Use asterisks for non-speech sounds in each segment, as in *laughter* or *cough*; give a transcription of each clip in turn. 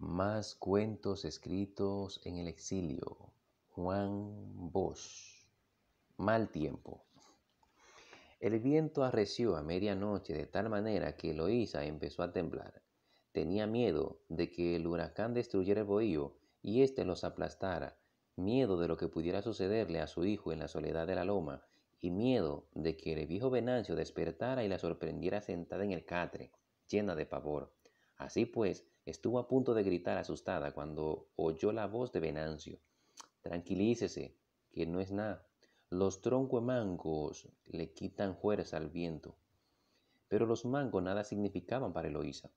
Más cuentos escritos en el exilio. Juan Bosch. Mal tiempo. El viento arreció a medianoche de tal manera que Eloísa empezó a temblar. Tenía miedo de que el huracán destruyera el bohío y éste los aplastara, miedo de lo que pudiera sucederle a su hijo en la soledad de la loma, y miedo de que el viejo Venancio despertara y la sorprendiera sentada en el catre, llena de pavor. Así pues, Estuvo a punto de gritar asustada cuando oyó la voz de Venancio. Tranquilícese, que no es nada. Los troncos mangos le quitan fuerza al viento. Pero los mangos nada significaban para Eloísa.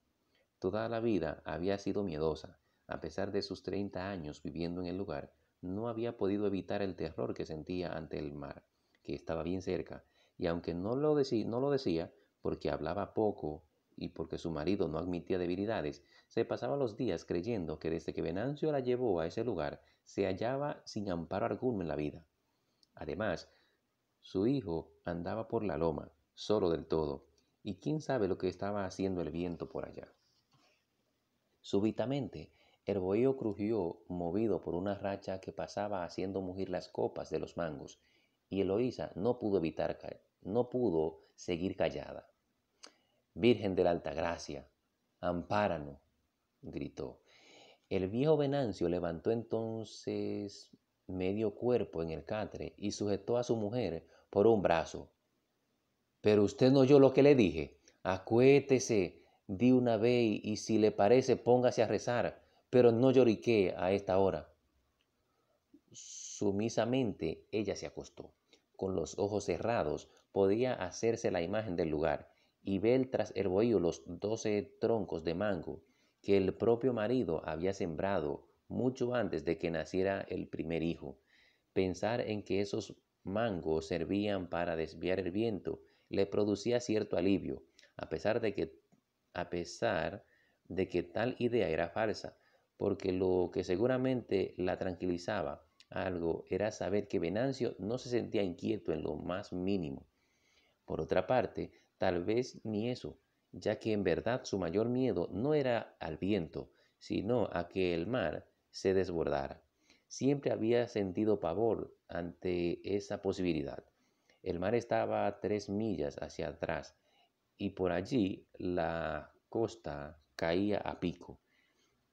Toda la vida había sido miedosa. A pesar de sus 30 años viviendo en el lugar, no había podido evitar el terror que sentía ante el mar, que estaba bien cerca, y aunque no lo, no lo decía porque hablaba poco y porque su marido no admitía debilidades, se pasaba los días creyendo que desde que Venancio la llevó a ese lugar se hallaba sin amparo alguno en la vida. Además, su hijo andaba por la loma, solo del todo, y quién sabe lo que estaba haciendo el viento por allá. Súbitamente, el bohío crujió, movido por una racha que pasaba haciendo mugir las copas de los mangos, y Eloísa no pudo evitar, no pudo seguir callada. Virgen de la Alta Gracia, ampáranos, gritó. El viejo Venancio levantó entonces medio cuerpo en el catre y sujetó a su mujer por un brazo. Pero usted no oyó lo que le dije. Acuétese di una vez y si le parece póngase a rezar, pero no llorique a esta hora. Sumisamente ella se acostó. Con los ojos cerrados podía hacerse la imagen del lugar y ver tras el bohío los doce troncos de mango que el propio marido había sembrado mucho antes de que naciera el primer hijo. Pensar en que esos mangos servían para desviar el viento le producía cierto alivio, a pesar de que, a pesar de que tal idea era falsa, porque lo que seguramente la tranquilizaba algo era saber que Venancio no se sentía inquieto en lo más mínimo. Por otra parte, Tal vez ni eso, ya que en verdad su mayor miedo no era al viento, sino a que el mar se desbordara. Siempre había sentido pavor ante esa posibilidad. El mar estaba a tres millas hacia atrás y por allí la costa caía a pico.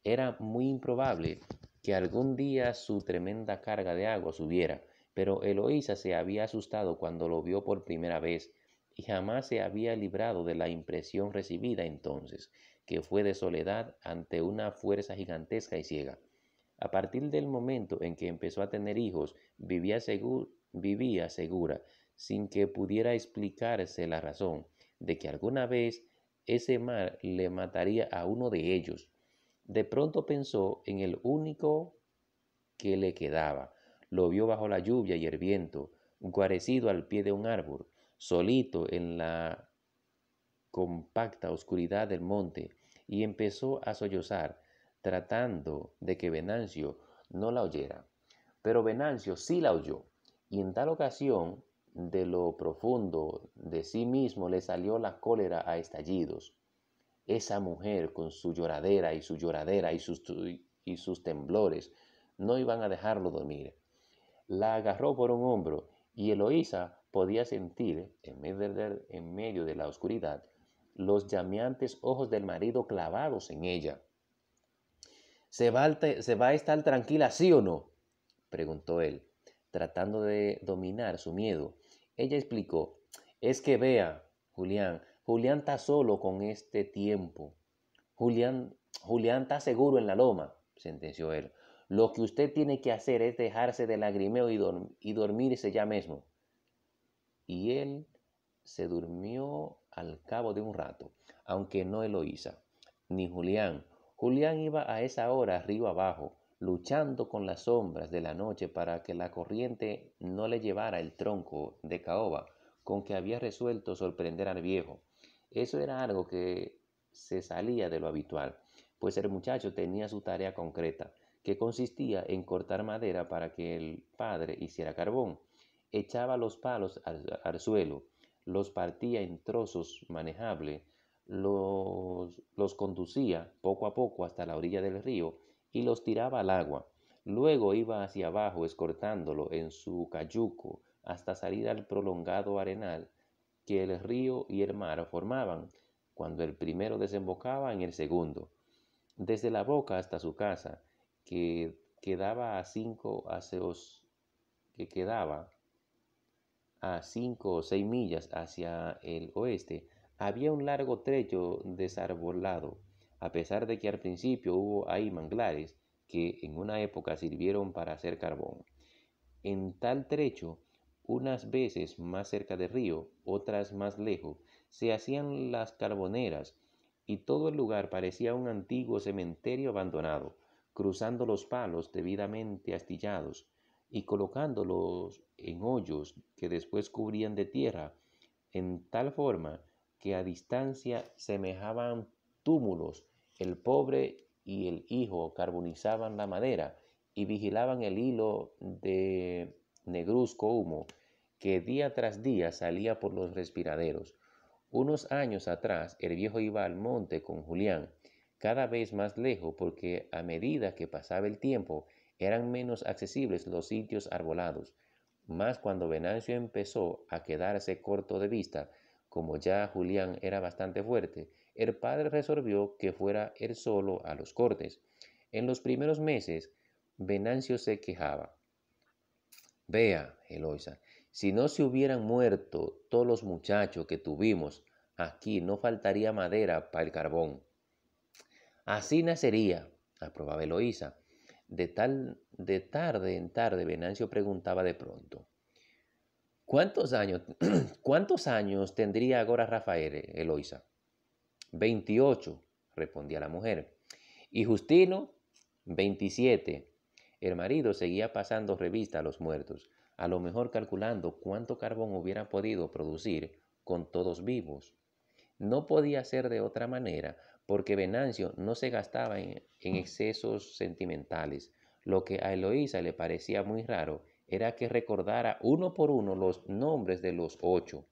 Era muy improbable que algún día su tremenda carga de agua subiera, pero Eloísa se había asustado cuando lo vio por primera vez y jamás se había librado de la impresión recibida entonces, que fue de soledad ante una fuerza gigantesca y ciega. A partir del momento en que empezó a tener hijos, vivía, segura, vivía segura, sin que pudiera explicarse la razón, de que alguna vez ese mar le mataría a uno de ellos. De pronto pensó en el único que le quedaba. Lo vio bajo la lluvia y el viento, guarecido al pie de un árbol solito en la compacta oscuridad del monte y empezó a sollozar, tratando de que Venancio no la oyera. Pero Venancio sí la oyó, y en tal ocasión, de lo profundo de sí mismo le salió la cólera a estallidos. Esa mujer, con su lloradera y su lloradera y sus, y sus temblores, no iban a dejarlo dormir. La agarró por un hombro y Eloísa podía sentir, en medio, de la, oscuridad, los llameantes ojos del marido clavados en ella. ¿Se va, a, estar tranquila, sí o no? preguntó él, tratando de dominar su miedo. Ella explicó, es que vea, Julián, Julián está solo con este tiempo. Julián, Julián está seguro en la loma, sentenció él. Lo que usted tiene que hacer es dejarse de lagrimeo y, y dormirse ya mismo y él se durmió al cabo de un rato, aunque no Eloísa, ni Julián. Julián iba a esa hora río abajo, luchando con las sombras de la noche para que la corriente no le llevara el tronco de caoba con que había resuelto sorprender al viejo. Eso era algo que se salía de lo habitual, pues el muchacho tenía su tarea concreta, que consistía en cortar madera para que el padre hiciera carbón echaba los palos al, suelo, los partía en trozos manejables, los, los conducía poco a poco hasta la orilla del río y los tiraba al agua. Luego iba hacia abajo escortándolo en su cayuco hasta salir al prolongado arenal que el río y el mar formaban cuando el primero desembocaba en el segundo. Desde la boca hasta su casa, que quedaba a cinco aseos, que quedaba a cinco o seis millas hacia el oeste, había un largo trecho desarbolado, a pesar de que al principio hubo ahí manglares que en una época sirvieron para hacer carbón. En tal trecho, unas veces más cerca del río, otras más lejos, se hacían las carboneras y todo el lugar parecía un antiguo cementerio abandonado, cruzando los palos debidamente astillados, y colocándolos en hoyos que después cubrían de tierra, en tal forma que a distancia semejaban túmulos. El pobre y el hijo carbonizaban la madera y vigilaban el hilo de negruzco humo que día tras día salía por los respiraderos. Unos años atrás el viejo iba al monte con Julián, cada vez más lejos porque a medida que pasaba el tiempo eran menos accesibles los sitios arbolados, más cuando Venancio empezó a quedarse corto de vista, como ya Julián era bastante fuerte, el padre resolvió que fuera él solo a los cortes. En los primeros meses, Venancio se quejaba. Vea, Eloisa, si no se hubieran muerto todos los muchachos que tuvimos, aquí no faltaría madera para el carbón. Así nacería, aprobaba Eloisa. De, tal, de tarde en tarde, Venancio preguntaba de pronto, ¿cuántos años, *clears throat* ¿cuántos años tendría ahora Rafael, eh, Eloisa? 28, respondía la mujer. Y Justino, 27 El marido seguía pasando revista a los muertos, a lo mejor calculando cuánto carbón hubiera podido producir con todos vivos. No podía ser de otra manera, porque Venancio no se gastaba en, excesos sentimentales. Lo que a Eloísa le parecía muy raro era que recordara uno por uno los nombres de los ocho.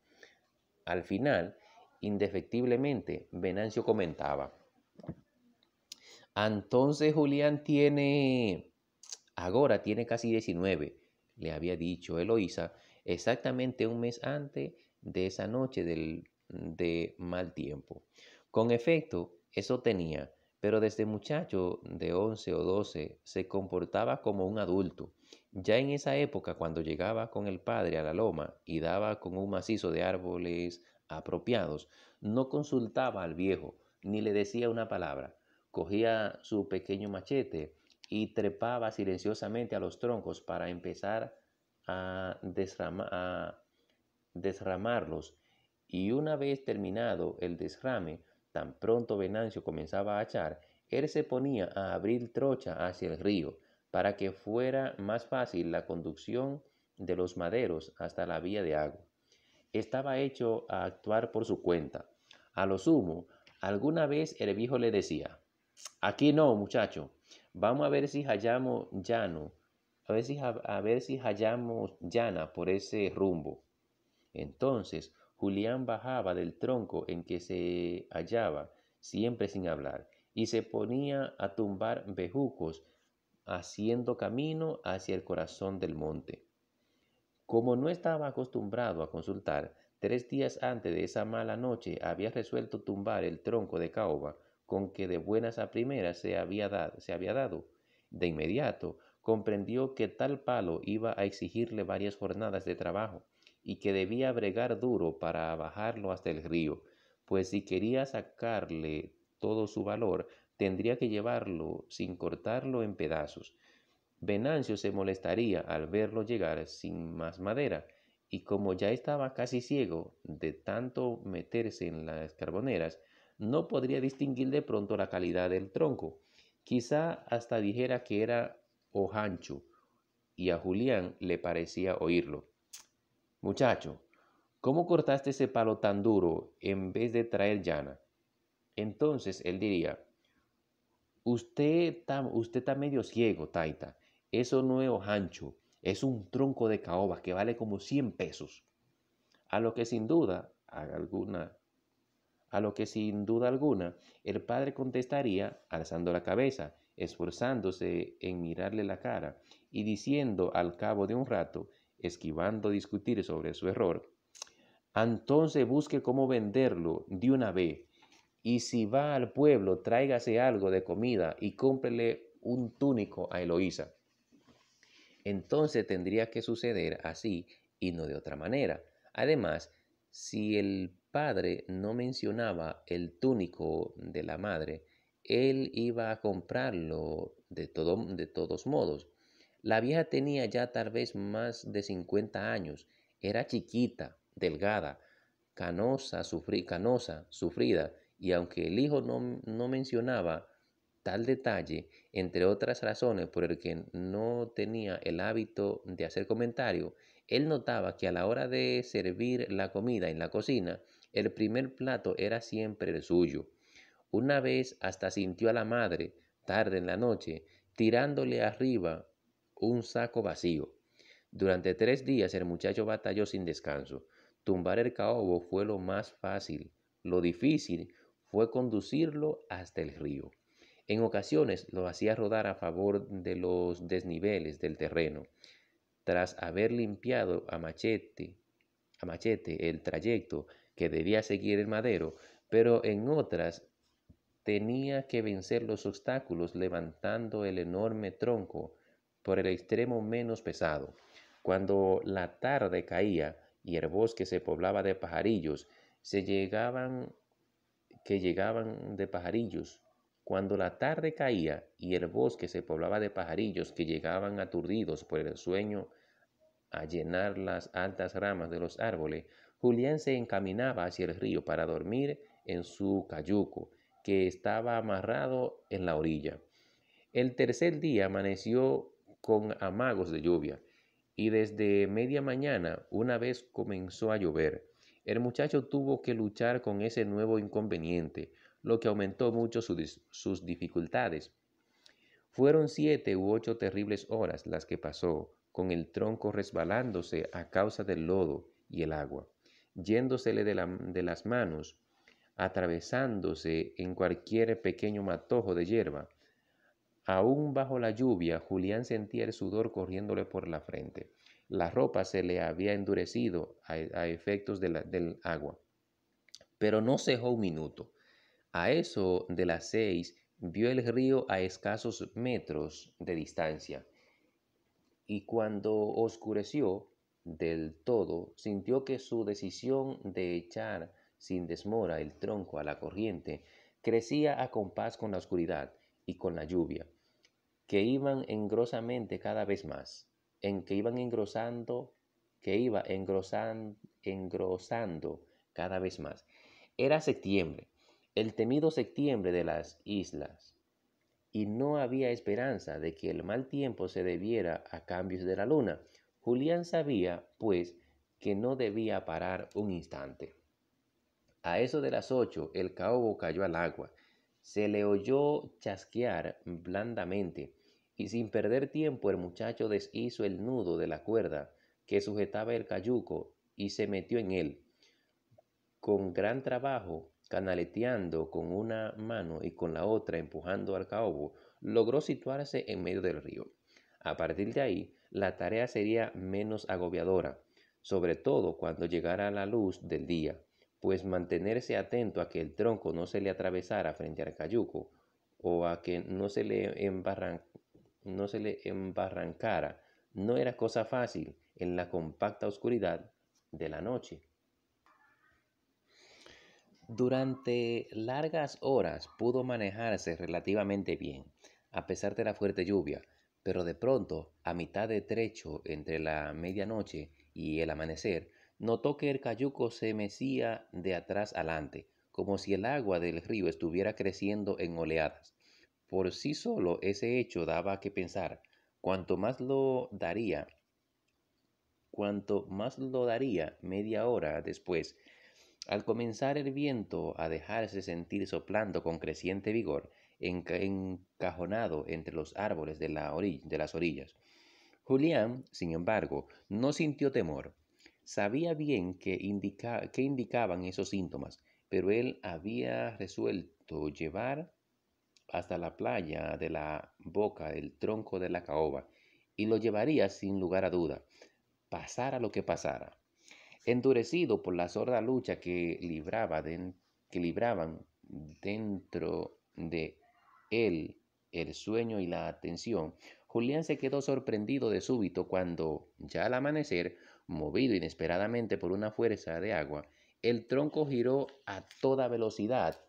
Al final, indefectiblemente, Venancio comentaba, entonces Julián tiene, ahora tiene casi 19, le había dicho Eloísa, exactamente un mes antes de esa noche de mal tiempo. Con efecto, eso tenía, pero desde muchacho de 11 o 12 se comportaba como un adulto. Ya en esa época, cuando llegaba con el padre a la loma y daba con un macizo de árboles apropiados, no consultaba al viejo ni le decía una palabra. Cogía su pequeño machete y trepaba silenciosamente a los troncos para empezar a, a desramarlos. Y una vez terminado el desrame, pronto Venancio comenzaba a echar él se ponía a abrir trocha hacia el río, para que fuera más fácil la conducción de los maderos hasta la vía de agua. Estaba hecho a actuar por su cuenta. A lo sumo, alguna vez el viejo le decía, aquí no, muchacho, vamos a ver si hallamos llano, a ver si, a ver si hallamos llana por ese rumbo. Entonces, Julián bajaba del tronco en que se hallaba, siempre sin hablar, y se ponía a tumbar bejucos, haciendo camino hacia el corazón del monte. Como no estaba acostumbrado a consultar, tres días antes de esa mala noche había resuelto tumbar el tronco de caoba con que de buenas a primeras se había, dado, se había dado. De inmediato comprendió que tal palo iba a exigirle varias jornadas de trabajo y que debía bregar duro para bajarlo hasta el río, pues si quería sacarle todo su valor, tendría que llevarlo sin cortarlo en pedazos. Venancio se molestaría al verlo llegar sin más madera, y como ya estaba casi ciego de tanto meterse en las carboneras, no podría distinguir de pronto la calidad del tronco. Quizá hasta dijera que era ojancho, y a Julián le parecía oírlo. Muchacho, ¿cómo cortaste ese palo tan duro en vez de traer llana? Entonces él diría, usted está, usted está medio ciego, Taita. Eso no es ojancho, es un tronco de caoba que vale como 100 pesos. A lo que sin duda alguna, a lo que sin duda alguna, el padre contestaría alzando la cabeza, esforzándose en mirarle la cara y diciendo al cabo de un rato esquivando discutir sobre su error, entonces busque cómo venderlo de una vez. Y si va al pueblo, tráigase algo de comida y cómprele un túnico a Eloísa. Entonces tendría que suceder así y no de otra manera. Además, si el padre no mencionaba el túnico de la madre, él iba a comprarlo de, todo, de todos modos. La vieja tenía ya tal vez más de 50 años. Era chiquita, delgada, canosa, canosa sufrida, y aunque el hijo no, no mencionaba tal detalle, entre otras razones por el que no tenía el hábito de hacer comentario, él notaba que a la hora de servir la comida en la cocina, el primer plato era siempre el suyo. Una vez hasta sintió a la madre, tarde en la noche, tirándole arriba un saco vacío. Durante tres días el muchacho batalló sin descanso. Tumbar el caobo fue lo más fácil. Lo difícil fue conducirlo hasta el río. En ocasiones lo hacía rodar a favor de los desniveles del terreno. Tras haber limpiado a machete, a machete el trayecto que debía seguir el madero, pero en otras tenía que vencer los obstáculos levantando el enorme tronco por el extremo menos pesado. Cuando la tarde caía y el bosque se poblaba de pajarillos, se llegaban que llegaban de pajarillos. Cuando la tarde caía y el bosque se poblaba de pajarillos que llegaban aturdidos por el sueño a llenar las altas ramas de los árboles, Julián se encaminaba hacia el río para dormir en su cayuco, que estaba amarrado en la orilla. El tercer día amaneció con amagos de lluvia, y desde media mañana una vez comenzó a llover. El muchacho tuvo que luchar con ese nuevo inconveniente, lo que aumentó mucho sus dificultades. Fueron siete u ocho terribles horas las que pasó, con el tronco resbalándose a causa del lodo y el agua, yéndosele de, de las manos, atravesándose en cualquier pequeño matojo de hierba, Aún bajo la lluvia, Julián sentía el sudor corriéndole por la frente. La ropa se le había endurecido a, efectos del agua. Pero no cejó un minuto. A eso de las seis vio el río a escasos metros de distancia. Y cuando oscureció del todo, sintió que su decisión de echar sin desmora el tronco a la corriente crecía a compás con la oscuridad y con la lluvia que iban engrosamente cada vez más, en que iban engrosando, que iba engrosando, engrosando cada vez más. Era septiembre, el temido septiembre de las islas, y no había esperanza de que el mal tiempo se debiera a cambios de la luna. Julián sabía, pues, que no debía parar un instante. A eso de las ocho, el caobo cayó al agua. Se le oyó chasquear blandamente y sin perder tiempo el muchacho deshizo el nudo de la cuerda que sujetaba el cayuco y se metió en él. Con gran trabajo, canaleteando con una mano y con la otra empujando al caobo, logró situarse en medio del río. A partir de ahí, la tarea sería menos agobiadora, sobre todo cuando llegara la luz del día, pues mantenerse atento a que el tronco no se le atravesara frente al cayuco o a que no se le embarran no se le embarrancara. No era cosa fácil en la compacta oscuridad de la noche. Durante largas horas pudo manejarse relativamente bien, a pesar de la fuerte lluvia, pero de pronto, a mitad de trecho entre la medianoche y el amanecer, notó que el cayuco se mecía de atrás adelante, como si el agua del río estuviera creciendo en oleadas. Por sí solo ese hecho daba que pensar. Cuanto más lo daría, cuanto más lo daría media hora después, al comenzar el viento a dejarse sentir soplando con creciente vigor, encajonado entre los árboles de, las orillas. Julián, sin embargo, no sintió temor. Sabía bien qué indicaban esos síntomas, pero él había resuelto llevar hasta la playa de la boca del tronco de la caoba y lo llevaría sin lugar a duda, pasara lo que pasara. Endurecido por la sorda lucha que, libraba de, que libraban dentro de él el sueño y la atención, Julián se quedó sorprendido de súbito cuando, ya al amanecer, movido inesperadamente por una fuerza de agua, el tronco giró a toda velocidad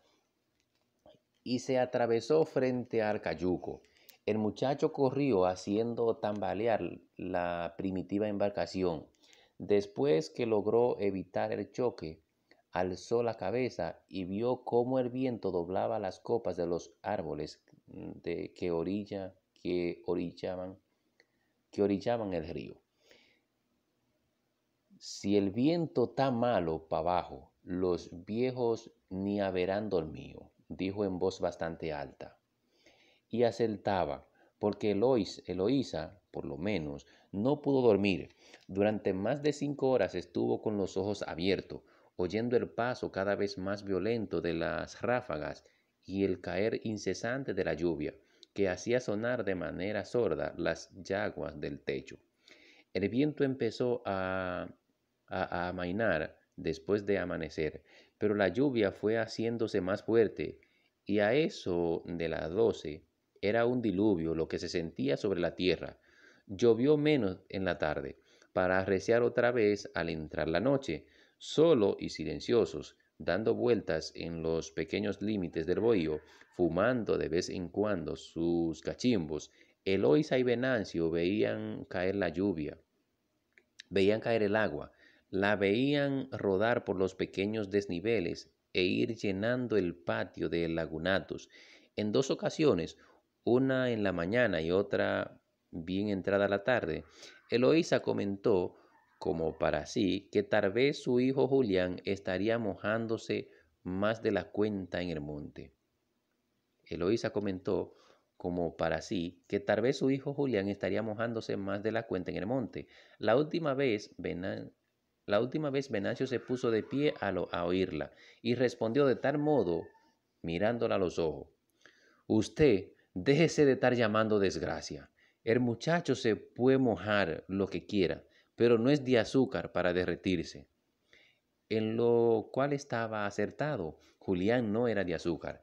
y se atravesó frente al cayuco. El muchacho corrió haciendo tambalear la primitiva embarcación. Después que logró evitar el choque, alzó la cabeza y vio cómo el viento doblaba las copas de los árboles de que orilla que orillaban que orillaban el río. Si el viento está malo para abajo, los viejos ni haberán dormido dijo en voz bastante alta. Y acertaba, porque Eloísa, por lo menos, no pudo dormir. Durante más de cinco horas estuvo con los ojos abiertos, oyendo el paso cada vez más violento de las ráfagas y el caer incesante de la lluvia, que hacía sonar de manera sorda las yaguas del techo. El viento empezó a amainar después de amanecer, pero la lluvia fue haciéndose más fuerte, y a eso de las doce era un diluvio lo que se sentía sobre la tierra. Llovió menos en la tarde, para arreciar otra vez al entrar la noche, solo y silenciosos, dando vueltas en los pequeños límites del bohío, fumando de vez en cuando sus cachimbos. Eloisa y Venancio veían caer la lluvia, veían caer el agua, la veían rodar por los pequeños desniveles e ir llenando el patio de lagunatos. En dos ocasiones, una en la mañana y otra bien entrada la tarde, Eloísa comentó, como para sí, que tal vez su hijo Julián estaría mojándose más de la cuenta en el monte. Eloísa comentó, como para sí, que tal vez su hijo Julián estaría mojándose más de la cuenta en el monte. La última vez, la última vez Venancio se puso de pie a, lo, a oírla y respondió de tal modo, mirándola a los ojos, Usted déjese de estar llamando desgracia. El muchacho se puede mojar lo que quiera, pero no es de azúcar para derretirse. En lo cual estaba acertado, Julián no era de azúcar,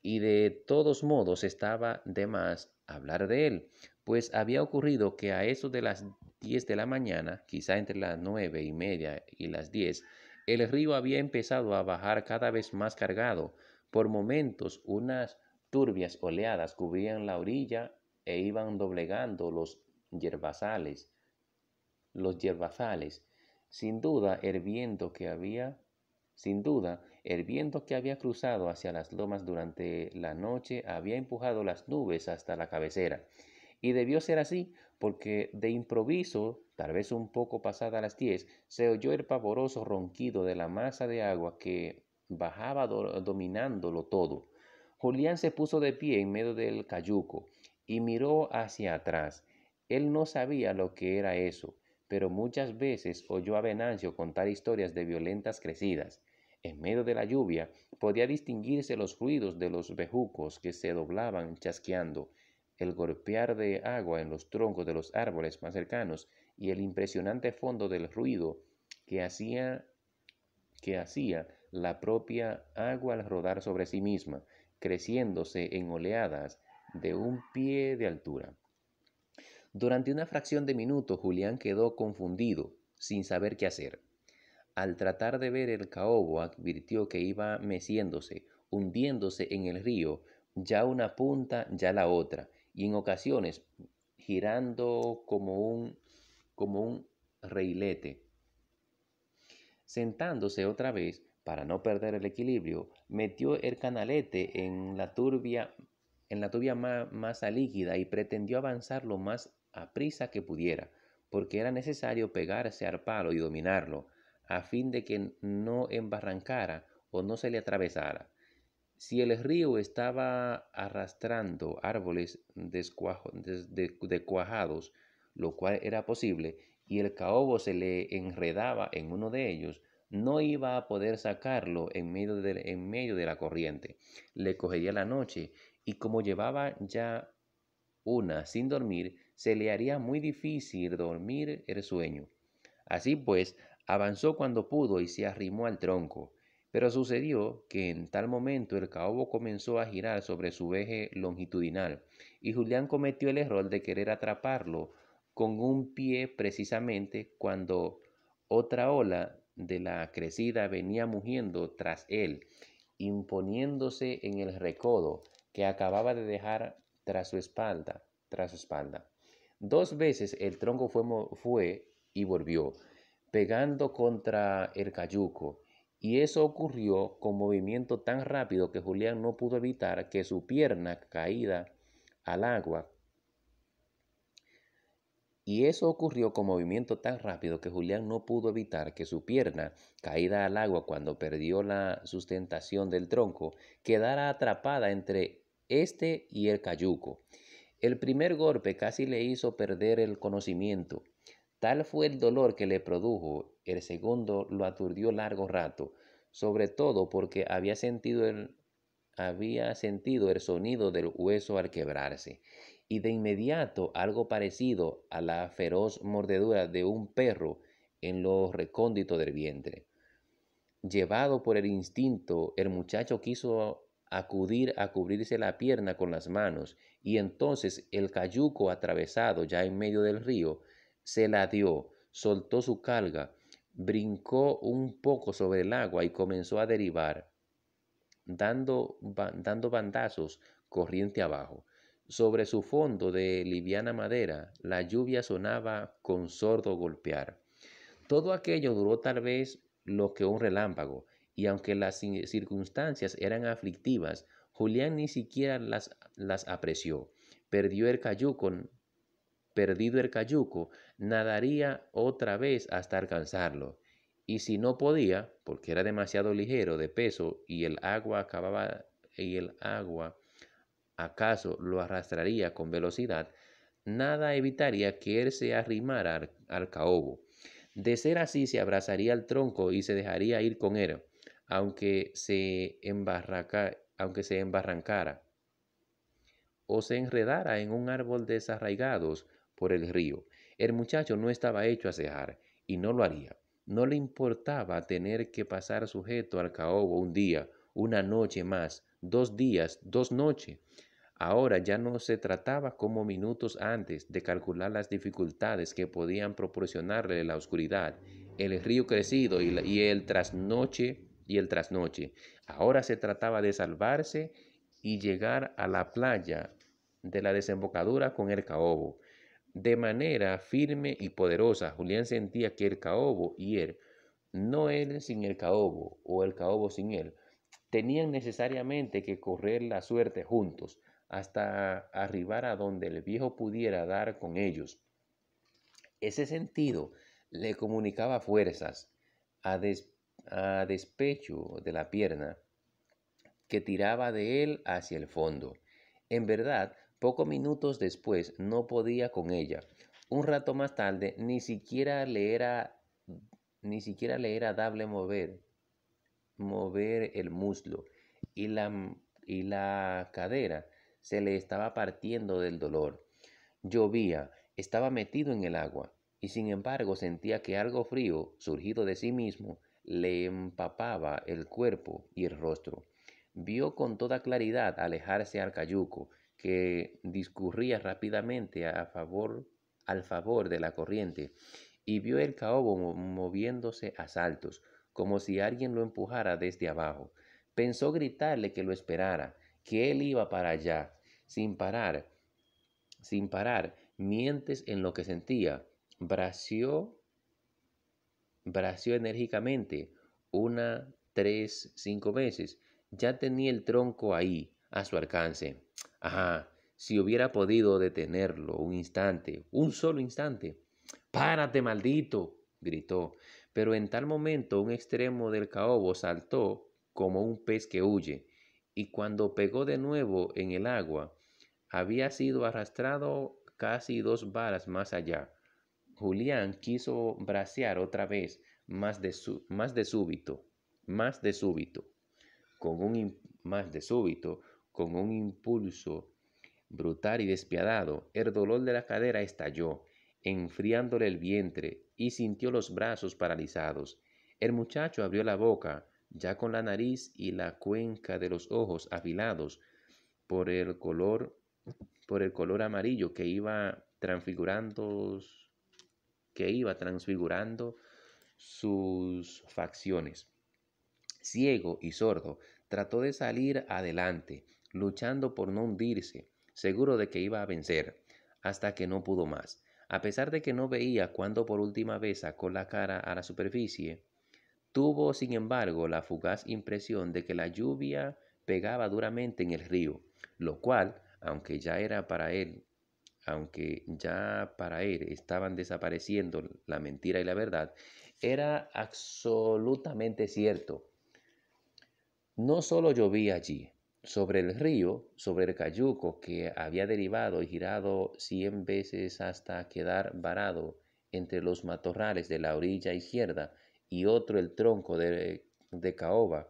y de todos modos estaba de más hablar de él, pues había ocurrido que a eso de las 10 de la mañana, quizá entre las nueve y media y las 10, el río había empezado a bajar cada vez más cargado. Por momentos unas turbias oleadas cubrían la orilla e iban doblegando los yerbazales, los yerbazales, sin duda herviendo que había, sin duda el viento que había cruzado hacia las lomas durante la noche había empujado las nubes hasta la cabecera. Y debió ser así, porque de improviso, tal vez un poco pasada las diez, se oyó el pavoroso ronquido de la masa de agua que bajaba dominándolo todo. Julián se puso de pie en medio del cayuco y miró hacia atrás. Él no sabía lo que era eso, pero muchas veces oyó a Venancio contar historias de violentas crecidas. En medio de la lluvia podía distinguirse los ruidos de los bejucos que se doblaban chasqueando, el golpear de agua en los troncos de los árboles más cercanos y el impresionante fondo del ruido que hacía, que hacía la propia agua al rodar sobre sí misma, creciéndose en oleadas de un pie de altura. Durante una fracción de minuto Julián quedó confundido, sin saber qué hacer. Al tratar de ver el caobo, advirtió que iba meciéndose, hundiéndose en el río, ya una punta, ya la otra, y en ocasiones girando como un, como reilete. Sentándose otra vez, para no perder el equilibrio, metió el canalete en la turbia, en la turbia masa líquida y pretendió avanzar lo más a prisa que pudiera, porque era necesario pegarse al palo y dominarlo a fin de que no embarrancara o no se le atravesara. Si el río estaba arrastrando árboles de cuajados lo cual era posible, y el caobo se le enredaba en uno de ellos, no iba a poder sacarlo en medio de, en medio de la corriente. Le cogería la noche, y como llevaba ya una sin dormir, se le haría muy difícil dormir el sueño. Así pues, Avanzó cuando pudo y se arrimó al tronco, pero sucedió que en tal momento el caobo comenzó a girar sobre su eje longitudinal, y Julián cometió el error de querer atraparlo con un pie precisamente cuando otra ola de la crecida venía mugiendo tras él, imponiéndose en el recodo que acababa de dejar tras su espalda, tras su espalda. Dos veces el tronco fue y volvió, pegando contra el cayuco. Y eso ocurrió con movimiento tan rápido que Julián no pudo evitar que su pierna caída al agua. Y eso ocurrió con movimiento tan rápido que Julián no pudo evitar que su pierna caída al agua cuando perdió la sustentación del tronco quedara atrapada entre este y el cayuco. El primer golpe casi le hizo perder el conocimiento Tal fue el dolor que le produjo, el segundo lo aturdió largo rato, sobre todo porque había sentido el, había sentido el sonido del hueso al quebrarse, y de inmediato algo parecido a la feroz mordedura de un perro en los recónditos del vientre. Llevado por el instinto, el muchacho quiso acudir a cubrirse la pierna con las manos, y entonces el cayuco atravesado ya en medio del río se la dio, soltó su carga, brincó un poco sobre el agua y comenzó a derivar, dando, dando bandazos corriente abajo. Sobre su fondo de liviana madera, la lluvia sonaba con sordo golpear. Todo aquello duró tal vez lo que un relámpago, y aunque las circunstancias eran aflictivas, Julián ni siquiera las, las apreció. Perdió el cayuco perdido el cayuco, nadaría otra vez hasta alcanzarlo. Y si no podía, porque era demasiado ligero de peso y el agua acababa y el agua acaso lo arrastraría con velocidad, nada evitaría que él se arrimara al, caobo. De ser así, se abrazaría al tronco y se dejaría ir con él, aunque se, embarraca, aunque se embarrancara o se enredara en un árbol desarraigados el río. El muchacho no estaba hecho a cejar y no lo haría. No le importaba tener que pasar sujeto al caobo un día, una noche más, dos días, dos noches. Ahora ya no se trataba como minutos antes de calcular las dificultades que podían proporcionarle la oscuridad, el río crecido y el trasnoche y el trasnoche. Ahora se trataba de salvarse y llegar a la playa de la desembocadura con el caobo. De manera firme y poderosa, Julián sentía que el caobo y él, no él sin el caobo o el caobo sin él, tenían necesariamente que correr la suerte juntos hasta arribar a donde el viejo pudiera dar con ellos. Ese sentido le comunicaba fuerzas a, a despecho de la pierna que tiraba de él hacia el fondo. En verdad, Pocos minutos después no podía con ella. Un rato más tarde ni siquiera le era ni siquiera dable mover mover el muslo y la, y la cadera se le estaba partiendo del dolor. Llovía, estaba metido en el agua y sin embargo sentía que algo frío, surgido de sí mismo, le empapaba el cuerpo y el rostro. Vio con toda claridad alejarse al cayuco que discurría rápidamente a favor, al favor de la corriente y vio el caobo moviéndose a saltos, como si alguien lo empujara desde abajo. Pensó gritarle que lo esperara, que él iba para allá, sin parar, sin parar, mientes en lo que sentía. Bració, bració enérgicamente, una, tres, cinco veces. Ya tenía el tronco ahí, a su alcance. —¡Ah! si hubiera podido detenerlo un instante, un solo instante. Párate, maldito, gritó. Pero en tal momento un extremo del caobo saltó como un pez que huye, y cuando pegó de nuevo en el agua, había sido arrastrado casi dos varas más allá. Julián quiso bracear otra vez, más de, más de súbito, más de súbito, con un más de súbito, con un impulso brutal y despiadado, el dolor de la cadera estalló, enfriándole el vientre, y sintió los brazos paralizados. El muchacho abrió la boca, ya con la nariz y la cuenca de los ojos afilados por el color, por el color amarillo que iba transfigurando que iba transfigurando sus facciones. Ciego y sordo, trató de salir adelante, luchando por no hundirse, seguro de que iba a vencer, hasta que no pudo más. A pesar de que no veía cuando por última vez sacó la cara a la superficie, tuvo sin embargo la fugaz impresión de que la lluvia pegaba duramente en el río, lo cual, aunque ya era para él, aunque ya para él estaban desapareciendo la mentira y la verdad, era absolutamente cierto. No solo llovía allí, sobre el río, sobre el cayuco que había derivado y girado cien veces hasta quedar varado entre los matorrales de la orilla izquierda y otro el tronco de, caoba,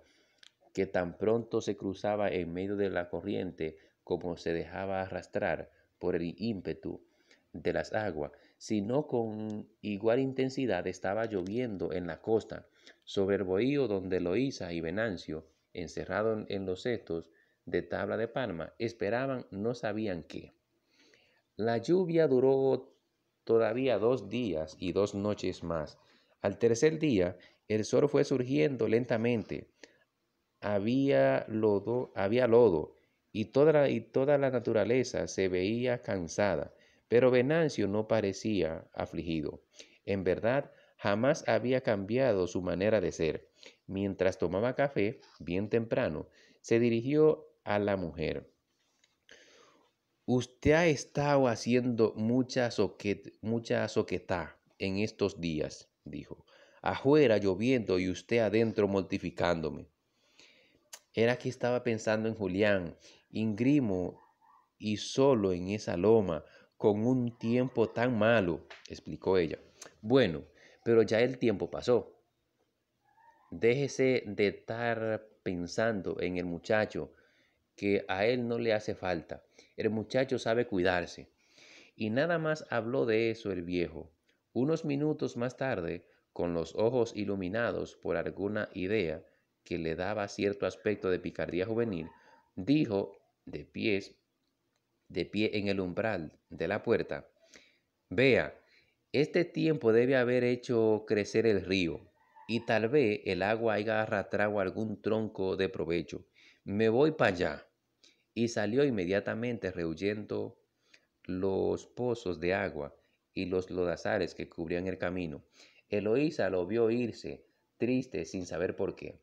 que tan pronto se cruzaba en medio de la corriente como se dejaba arrastrar por el ímpetu de las aguas, sino con igual intensidad estaba lloviendo en la costa, sobre el bohío donde Loísa y Venancio, encerrados en los setos de Tabla de Palma esperaban no sabían qué. La lluvia duró todavía dos días y dos noches más. Al tercer día, el sol fue surgiendo lentamente. Había lodo, había lodo y toda, la, y toda la naturaleza se veía cansada, pero Venancio no parecía afligido. En verdad, jamás había cambiado su manera de ser. Mientras tomaba café, bien temprano, se dirigió a la mujer. Usted ha estado haciendo mucha, soquetá en estos días, dijo. Afuera lloviendo y usted adentro mortificándome. Era que estaba pensando en Julián, ingrimo y solo en esa loma, con un tiempo tan malo, explicó ella. Bueno, pero ya el tiempo pasó. Déjese de estar pensando en el muchacho que a él no le hace falta. El muchacho sabe cuidarse. Y nada más habló de eso el viejo. Unos minutos más tarde, con los ojos iluminados por alguna idea que le daba cierto aspecto de picardía juvenil, dijo, de pies, de pie en el umbral de la puerta, Vea, este tiempo debe haber hecho crecer el río, y tal vez el agua haya arrastrado algún tronco de provecho me voy para allá. Y salió inmediatamente rehuyendo los pozos de agua y los lodazares que cubrían el camino. Eloísa lo vio irse, triste, sin saber por qué.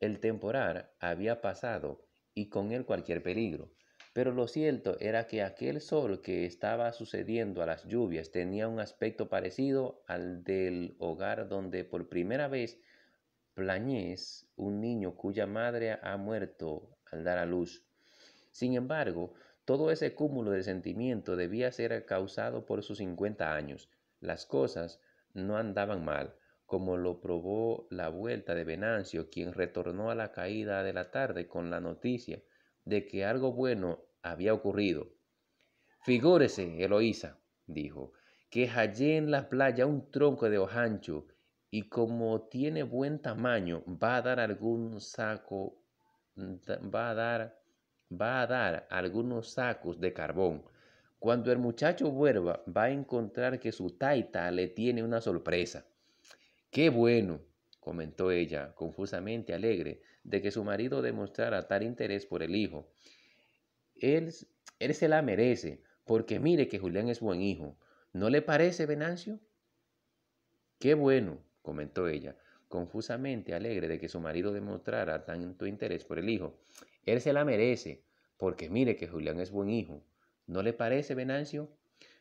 El temporal había pasado y con él cualquier peligro. Pero lo cierto era que aquel sol que estaba sucediendo a las lluvias tenía un aspecto parecido al del hogar donde por primera vez plañez un niño cuya madre ha muerto al dar a luz. Sin embargo, todo ese cúmulo de sentimiento debía ser causado por sus cincuenta años. Las cosas no andaban mal, como lo probó la vuelta de Venancio, quien retornó a la caída de la tarde con la noticia de que algo bueno había ocurrido. Figúrese, Eloísa, dijo, que hallé en la playa un tronco de hojancho, y como tiene buen tamaño, va a dar algún saco, mm, va a dar, va a dar algunos sacos de carbón. Cuando el muchacho vuelva, va a encontrar que su taita le tiene una sorpresa. ¡Qué bueno! comentó ella, confusamente alegre de que su marido demostrara tal interés por el hijo. Él, él se la merece, porque mire que Julián es buen hijo. ¿No le parece, Venancio? Qué bueno, comentó ella, confusamente alegre de que su marido demostrara tanto interés por el hijo. Él se la merece, porque mire que Julián es buen hijo. ¿No le parece, Venancio?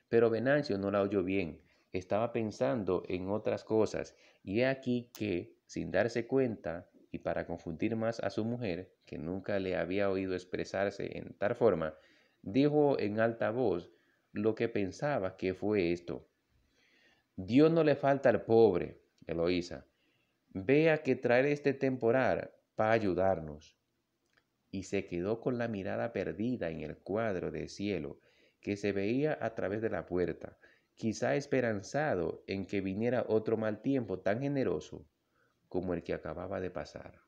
Pero Venancio no la oyó bien, estaba pensando en otras cosas, y he aquí que, sin darse cuenta, y para confundir más a su mujer, que nunca le había oído expresarse en tal forma, dijo en alta voz lo que pensaba que fue esto. Dios no le falta al pobre, Eloísa, vea que traer este temporal para ayudarnos. Y se quedó con la mirada perdida en el cuadro de cielo que se veía a través de la puerta, quizá esperanzado en que viniera otro mal tiempo tan generoso como el que acababa de pasar.